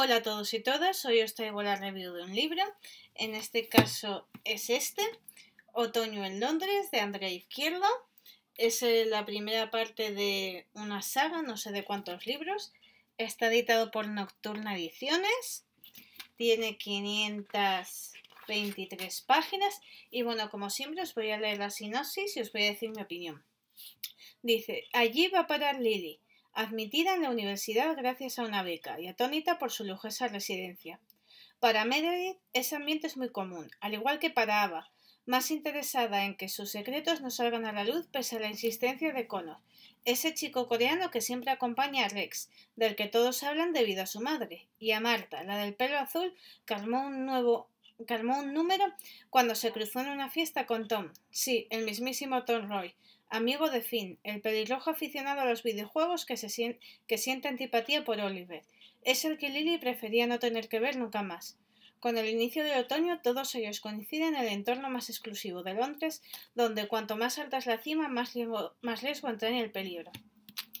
Hola a todos y todas, hoy os traigo la review de un libro, en este caso es este, Otoño en Londres, de Andrea Izquierdo. Es eh, la primera parte de una saga, no sé de cuántos libros. Está editado por Nocturna Ediciones, tiene 523 páginas y bueno, como siempre os voy a leer la sinopsis y os voy a decir mi opinión. Dice, allí va a parar Lili admitida en la universidad gracias a una beca y atónita por su lujosa residencia. Para Meredith ese ambiente es muy común, al igual que para Ava, más interesada en que sus secretos no salgan a la luz pese a la insistencia de Connor, ese chico coreano que siempre acompaña a Rex, del que todos hablan debido a su madre, y a Marta, la del pelo azul, que armó un nuevo Carmó un número cuando se cruzó en una fiesta con Tom, sí, el mismísimo Tom Roy, amigo de Finn, el pelirrojo aficionado a los videojuegos que, se que siente antipatía por Oliver. Es el que Lily prefería no tener que ver nunca más. Con el inicio del otoño, todos ellos coinciden en el entorno más exclusivo de Londres, donde cuanto más alta es la cima, más riesgo, más riesgo el peligro.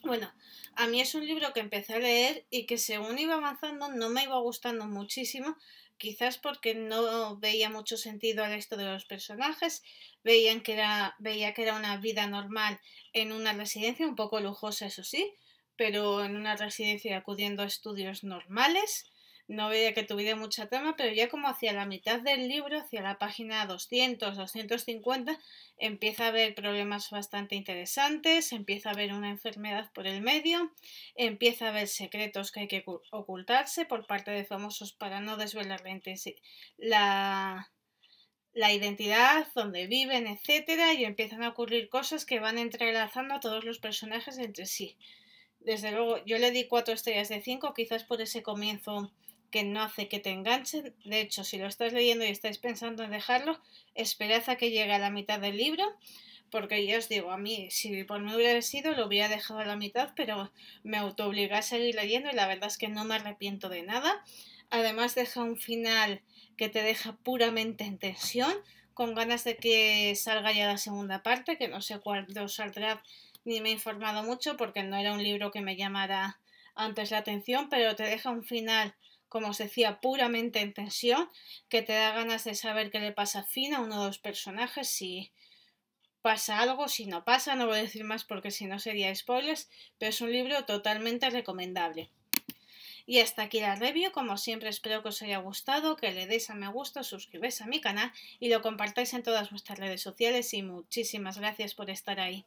Bueno, a mí es un libro que empecé a leer y que según iba avanzando no me iba gustando muchísimo, quizás porque no veía mucho sentido al resto de los personajes, veían que era, veía que era una vida normal en una residencia, un poco lujosa eso sí, pero en una residencia acudiendo a estudios normales no veía que tuviera mucha trama, pero ya como hacia la mitad del libro, hacia la página 200, 250, empieza a haber problemas bastante interesantes, empieza a haber una enfermedad por el medio, empieza a haber secretos que hay que ocultarse por parte de famosos para no desvelar la, la identidad, donde viven, etcétera, y empiezan a ocurrir cosas que van entrelazando a todos los personajes entre sí. Desde luego, yo le di cuatro estrellas de cinco, quizás por ese comienzo que no hace que te enganchen. De hecho, si lo estás leyendo y estáis pensando en dejarlo, esperad a que llegue a la mitad del libro, porque yo os digo, a mí, si por mí hubiera sido, lo hubiera dejado a la mitad, pero me obliga a seguir leyendo y la verdad es que no me arrepiento de nada. Además, deja un final que te deja puramente en tensión, con ganas de que salga ya la segunda parte, que no sé cuándo saldrá ni me he informado mucho porque no era un libro que me llamara antes la atención, pero te deja un final como os decía, puramente en tensión, que te da ganas de saber qué le pasa a a uno de los personajes, si pasa algo, si no pasa, no voy a decir más porque si no sería spoilers, pero es un libro totalmente recomendable. Y hasta aquí la review, como siempre espero que os haya gustado, que le deis a me gusta, suscribáis a mi canal y lo compartáis en todas vuestras redes sociales y muchísimas gracias por estar ahí.